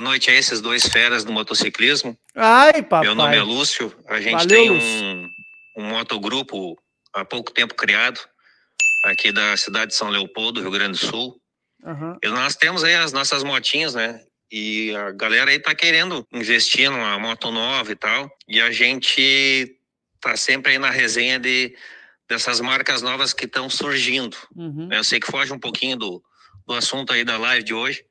Boa noite a esses dois feras do motociclismo. Ai, papai. Meu nome é Lúcio. A gente Valeu, tem um, um motogrupo há pouco tempo criado aqui da cidade de São Leopoldo, Rio Grande do Sul. Uhum. E nós temos aí as nossas motinhas, né? E a galera aí tá querendo investir numa moto nova e tal. E a gente tá sempre aí na resenha de, dessas marcas novas que estão surgindo. Uhum. Eu sei que foge um pouquinho do, do assunto aí da live de hoje,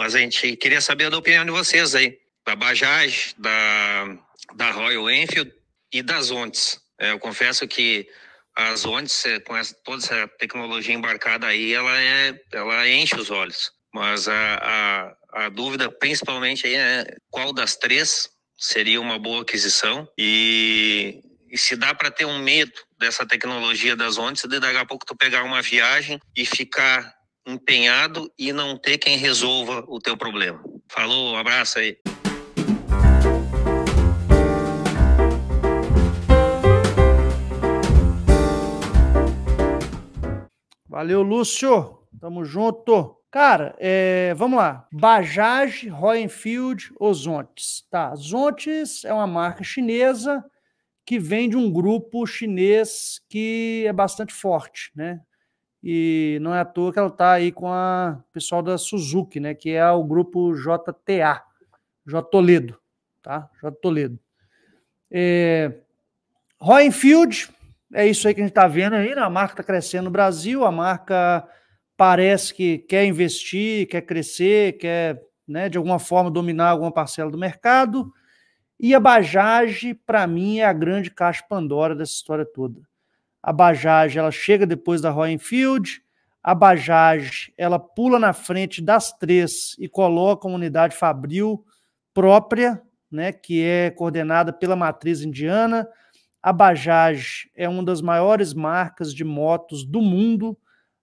mas a gente queria saber da opinião de vocês aí, da Bajaj, da, da Royal Enfield e das Ontes. É, eu confesso que as Ontes, é, com essa, toda essa tecnologia embarcada aí, ela, é, ela enche os olhos. Mas a, a, a dúvida principalmente aí é qual das três seria uma boa aquisição e, e se dá para ter um medo dessa tecnologia das ondas, de daqui a pouco tu pegar uma viagem e ficar empenhado e não ter quem resolva o teu problema. Falou, um abraço aí. Valeu, Lúcio. Tamo junto. Cara, é, vamos lá. Bajaj, Royenfield ou Zontes? Tá, Zontes é uma marca chinesa que vem de um grupo chinês que é bastante forte, né? e não é à toa que ela está aí com a pessoal da Suzuki, né, que é o grupo JTA, J Toledo, tá? J Toledo. É, Roenfield, é isso aí que a gente está vendo aí, né? a marca está crescendo no Brasil, a marca parece que quer investir, quer crescer, quer, né, de alguma forma dominar alguma parcela do mercado. E a Bajaj, para mim, é a grande caixa Pandora dessa história toda a Bajaj ela chega depois da Royal Enfield, a Bajaj ela pula na frente das três e coloca uma unidade Fabril própria, né, que é coordenada pela matriz indiana. A Bajaj é uma das maiores marcas de motos do mundo.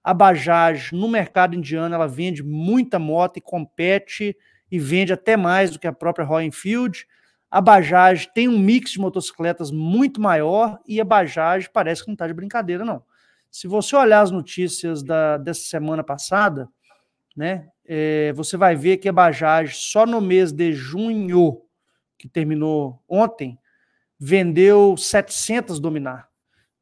A Bajaj no mercado indiano ela vende muita moto e compete e vende até mais do que a própria Royal Enfield a Bajaj tem um mix de motocicletas muito maior e a Bajaj parece que não está de brincadeira, não. Se você olhar as notícias da, dessa semana passada, né, é, você vai ver que a Bajaj, só no mês de junho, que terminou ontem, vendeu 700 Dominar,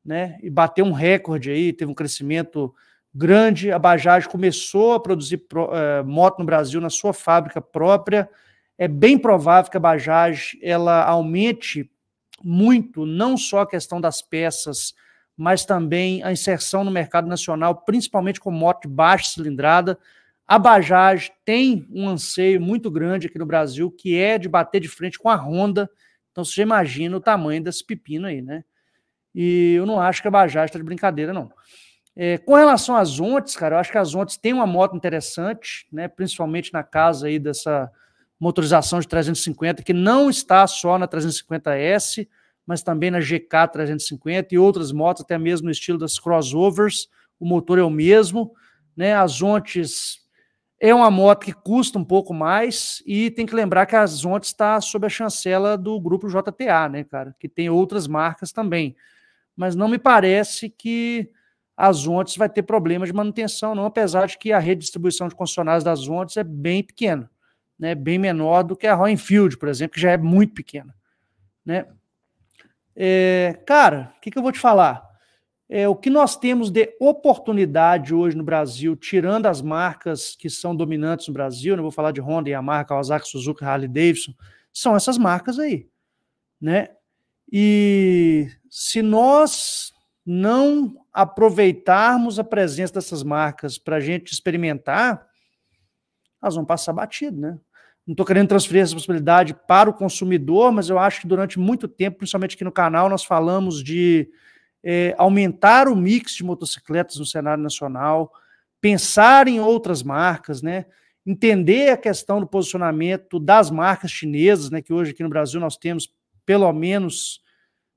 né, e bateu um recorde aí, teve um crescimento grande. A Bajaj começou a produzir pro, eh, é, moto no Brasil na sua fábrica própria, é bem provável que a Bajaj ela aumente muito não só a questão das peças, mas também a inserção no mercado nacional, principalmente com moto de baixa cilindrada. A Bajaj tem um anseio muito grande aqui no Brasil, que é de bater de frente com a Honda. Então você imagina o tamanho desse pepino aí, né? E eu não acho que a Bajaj está de brincadeira, não. É, com relação às Ontes, cara, eu acho que as Ontes tem uma moto interessante, né? Principalmente na casa aí dessa motorização de 350, que não está só na 350S, mas também na GK 350 e outras motos, até mesmo no estilo das crossovers, o motor é o mesmo, né? As é uma moto que custa um pouco mais e tem que lembrar que a Zontes está sob a chancela do grupo JTA, né, cara? Que tem outras marcas também. Mas não me parece que a Zontes vai ter problemas de manutenção, não, apesar de que a rede de distribuição de concessionários da Zontes é bem pequena né, bem menor do que a Roenfield, por exemplo, que já é muito pequena. Né? É, cara, o que, que, eu vou te falar? É, o que nós temos de oportunidade hoje no Brasil, tirando as marcas que são dominantes no Brasil, não né, vou falar de Honda, Yamaha, Kawasaki, Suzuki, Harley Davidson, são essas marcas aí. Né? E se nós não aproveitarmos a presença dessas marcas para a gente experimentar, elas vão passar batido, né? Não estou querendo transferir essa possibilidade para o consumidor, mas eu acho que durante muito tempo, principalmente aqui no canal, nós falamos de é, aumentar o mix de motocicletas no cenário nacional, pensar em outras marcas, né? Entender a questão do posicionamento das marcas chinesas, né? Que hoje aqui no Brasil nós temos pelo menos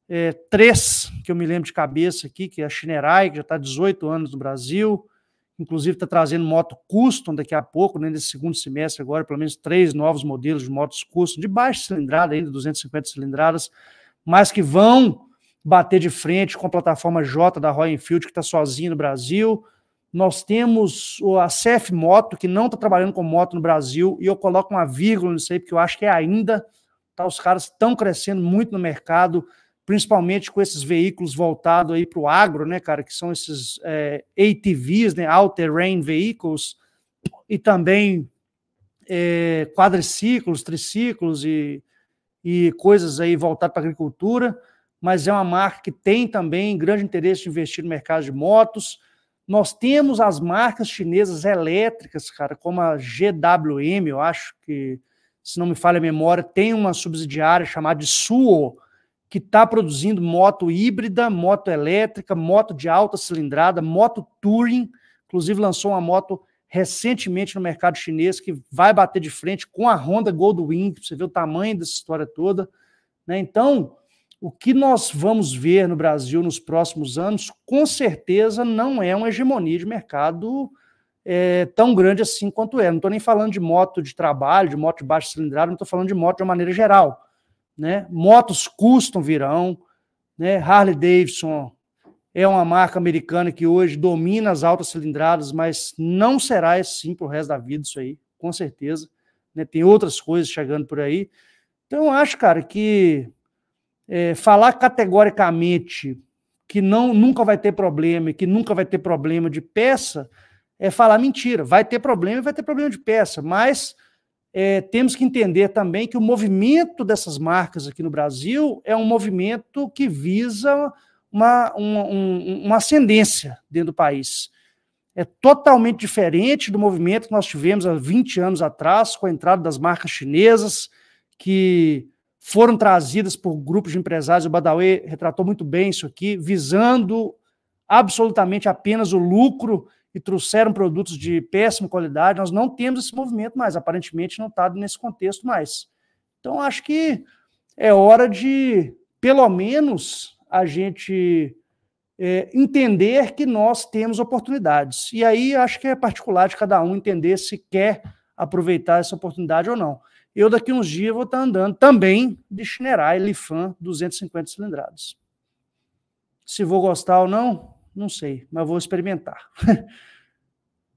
é, três que eu me lembro de cabeça aqui, que é a Shinerai, que já está 18 anos no Brasil, inclusive está trazendo moto custom daqui a pouco, né, nesse segundo semestre agora, pelo menos três novos modelos de motos custom, de baixa cilindrada ainda, 250 cilindradas, mas que vão bater de frente com a plataforma J da Royal Enfield, que está sozinha no Brasil. Nós temos a CF Moto, que não está trabalhando com moto no Brasil, e eu coloco uma vírgula nisso aí, porque eu acho que é ainda, tá, os caras estão crescendo muito no mercado, principalmente com esses veículos voltados aí para o agro, né, cara, que são esses é, ATVs, né, All Terrain Vehicles, e também é, quadriciclos, triciclos e, e coisas aí voltadas para a agricultura, mas é uma marca que tem também grande interesse de investir no mercado de motos. Nós temos as marcas chinesas elétricas, cara, como a GWM, eu acho que, se não me falha a memória, tem uma subsidiária chamada Suo, que está produzindo moto híbrida, moto elétrica, moto de alta cilindrada, moto touring, inclusive lançou uma moto recentemente no mercado chinês que vai bater de frente com a Honda Goldwing, você vê o tamanho dessa história toda, né? Então, o que nós vamos ver no Brasil nos próximos anos, com certeza não é uma hegemonia de mercado é, tão grande assim quanto é. Não estou nem falando de moto de trabalho, de moto de baixa cilindrada, não estou falando de moto de uma maneira geral né? Motos custom virão, né? Harley Davidson é uma marca americana que hoje domina as altas cilindradas, mas não será assim para o resto da vida isso aí, com certeza. Né? Tem outras coisas chegando por aí. Então, eu acho, cara, que é, falar categoricamente que não nunca vai ter problema, que nunca vai ter problema de peça, é falar mentira. Vai ter problema e vai ter problema de peça, mas é, temos que entender também que o movimento dessas marcas aqui no Brasil é um movimento que visa uma, uma, um, uma ascendência dentro do país. É totalmente diferente do movimento que nós tivemos há 20 anos atrás, com a entrada das marcas chinesas, que foram trazidas por grupos de empresários. O Badawi retratou muito bem isso aqui, visando absolutamente apenas o lucro e trouxeram produtos de péssima qualidade. Nós não temos esse movimento mais, aparentemente não está nesse contexto mais. Então, acho que é hora de, pelo menos, a gente é, entender que nós temos oportunidades. E aí acho que é particular de cada um entender se quer aproveitar essa oportunidade ou não. Eu, daqui uns dias, vou estar tá andando também de Chinerai Lifan 250 cilindrados. Se vou gostar ou não, não sei, mas vou experimentar.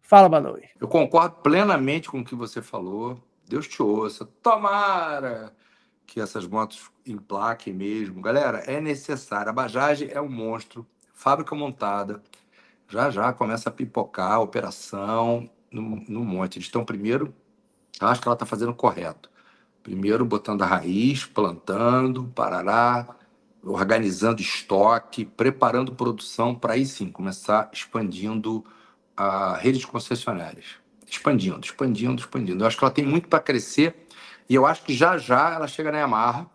Fala, Badawi. Eu concordo plenamente com o que você falou. Deus te ouça. Tomara que essas motos emplaquem mesmo. Galera, é necessário. A Bajaj é um monstro. Fábrica montada. Já já começa a pipocar a operação no, no monte. Eles estão primeiro... Acho que ela está fazendo correto. Primeiro botando a raiz, plantando, parará organizando estoque, preparando produção para aí sim começar expandindo a rede de concessionárias. Expandindo, expandindo, expandindo. Eu acho que ela tem muito para crescer e eu acho que já já ela chega na Yamaha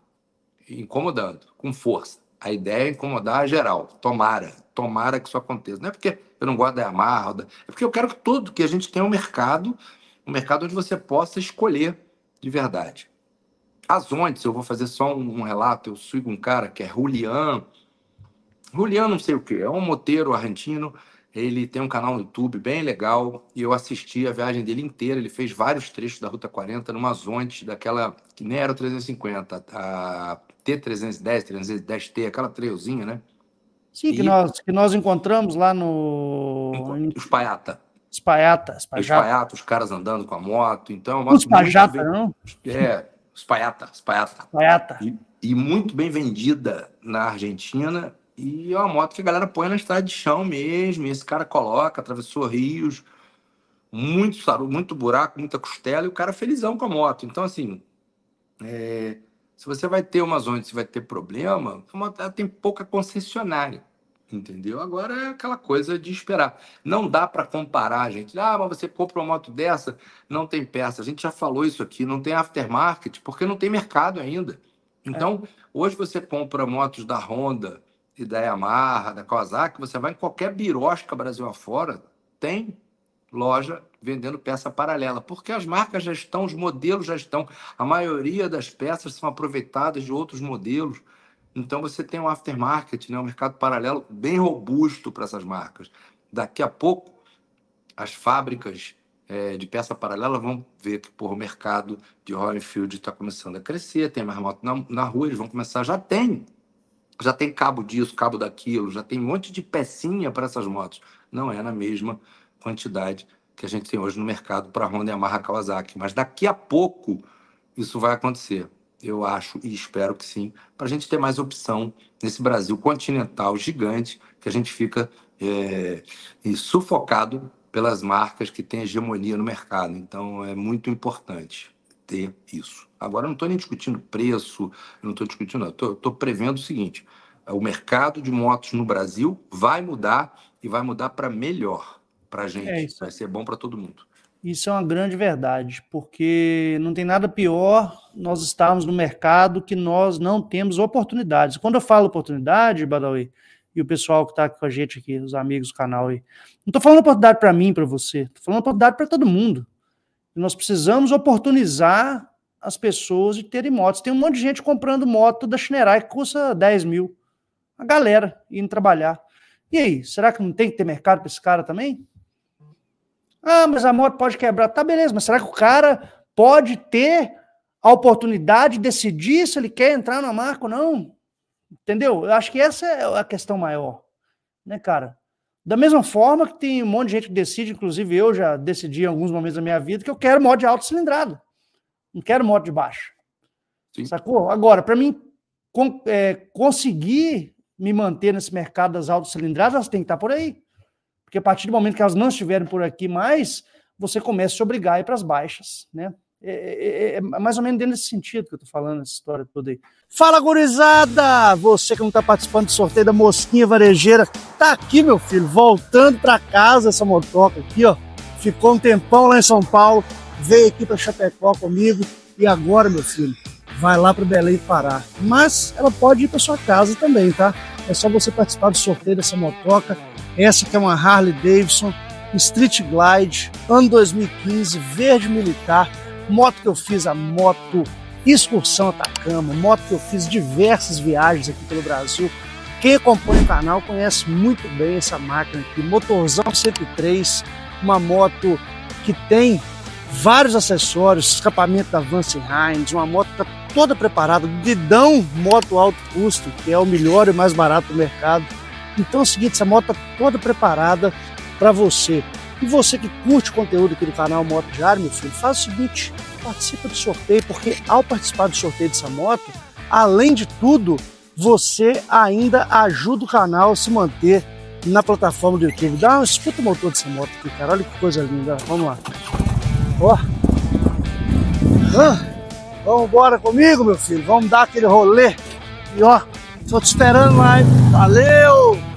incomodando, com força. A ideia é incomodar a geral. Tomara, tomara que isso aconteça. Não é porque eu não gosto da Yamaha, é porque eu quero que todo que a gente tenha um mercado, um mercado onde você possa escolher de verdade. As ontes, eu vou fazer só um, relato, eu sigo um cara que é Julian, Julian não sei o que, é um moteiro argentino, ele tem um canal no YouTube bem legal, e eu assisti a viagem dele inteira, ele fez vários trechos da Ruta 40, numa zonte daquela, que nem era o 350, a T310, 310T, aquela trailzinha, né? Sim, e... que, nós, que nós encontramos lá no... Os Paiata. Espaiata, espaiata. Espaiata, os caras andando com a moto, então... É Pajata, não? É, Spaiata. Spaiata. Spaiata. E, e, muito bem vendida na Argentina. E é uma moto que a galera põe na estrada de chão mesmo. esse cara coloca, atravessou rios, muito saru, muito buraco, muita costela. E o cara é felizão com a moto. Então, assim, é, se você vai ter uma zona onde você vai ter problema, ela tem pouca concessionária. Entendeu? Agora é aquela coisa de esperar. Não dá para comparar, gente. Ah, mas você compra uma moto dessa, não tem peça. A gente já falou isso aqui, não tem aftermarket, porque não tem mercado ainda. É. Então, é. hoje você compra motos da Honda e da Yamaha, da Kawasaki, você vai em qualquer birosca Brasil afora, tem loja vendendo peça paralela, porque as marcas já estão, os modelos já estão, a maioria das peças são aproveitadas de outros modelos. Então você tem um aftermarket, né, um mercado paralelo bem robusto para essas marcas. Daqui a pouco, as fábricas é, de peça paralela vão ver que porra, o mercado de Field está começando a crescer, tem mais moto na, na rua, eles vão começar, já tem. Já tem cabo disso, cabo daquilo, já tem um monte de pecinha para essas motos. Não é na mesma quantidade que a gente tem hoje no mercado para Honda, Yamaha, Kawasaki. Mas daqui a pouco isso vai acontecer eu acho e espero que sim, para a gente ter mais opção nesse Brasil continental gigante, que a gente fica é, sufocado pelas marcas que têm hegemonia no mercado. Então, é muito importante ter isso. Agora, eu não estou nem discutindo preço, não estou discutindo, estou prevendo o seguinte: o mercado de motos no Brasil vai mudar e vai mudar para melhor para a é gente. É vai ser bom para todo mundo. Isso é uma grande verdade, porque não tem nada pior nós estarmos no mercado que nós não temos oportunidades. Quando eu falo oportunidade, Badawi, e o pessoal que está com a gente aqui, os amigos do canal aí, não estou falando oportunidade para mim, para você, estou falando oportunidade para todo mundo. Nós precisamos oportunizar as pessoas de terem motos. Tem um monte de gente comprando moto da Chinerai que custa 10 mil. A galera indo trabalhar. E aí, será que não tem que ter mercado para esse cara também? Ah, mas a moto pode quebrar. Tá, beleza, mas será que o cara pode ter a oportunidade de decidir se ele quer entrar na marca ou não? Entendeu? Eu acho que essa é a questão maior, né, cara? Da mesma forma que tem um monte de gente que decide, inclusive eu já decidi em alguns momentos da minha vida que eu quero moto de alto cilindrado, Não quero moto de baixo. Sim. Sacou? Agora, para mim con é, conseguir me manter nesse mercado das altas cilindradas, elas têm que estar tá por aí. Porque a partir do momento que elas não estiverem por aqui mais, você começa a se obrigar a ir para as baixas, né? É, é, é, é, mais ou menos dentro desse sentido que eu tô falando essa história toda aí. Fala, gurizada! Você que não tá participando do sorteio da mosquinha varejeira, tá aqui, meu filho, voltando para casa essa motoca aqui, ó. Ficou um tempão lá em São Paulo, veio aqui para Chapecó comigo e agora, meu filho, vai lá para Belém Pará. Mas ela pode ir para sua casa também, tá? É só você participar do sorteio dessa motoca essa que é uma Harley Davidson Street Glide, ano 2015, verde militar, moto que eu fiz a moto excursão Atacama, moto que eu fiz diversas viagens aqui pelo Brasil. Quem acompanha o canal conhece muito bem essa máquina aqui, motorzão 103, uma moto que tem vários acessórios, escapamento da Vance Hines, uma moto tá toda preparada, Didão Moto Alto Custo, que é o melhor e mais barato do mercado. Então é o seguinte, essa moto está toda preparada para você. E você que curte o conteúdo aqui do canal Moto Diário, meu filho, faz o seguinte, participa do sorteio, porque ao participar do sorteio dessa moto, além de tudo, você ainda ajuda o canal a se manter na plataforma do YouTube. Dá uma escuta o motor dessa moto aqui, cara. Olha que coisa linda. Vamos lá. Ó. Vamos embora comigo, meu filho. Vamos dar aquele rolê. E ó, Tô te esperando lá, Valeu!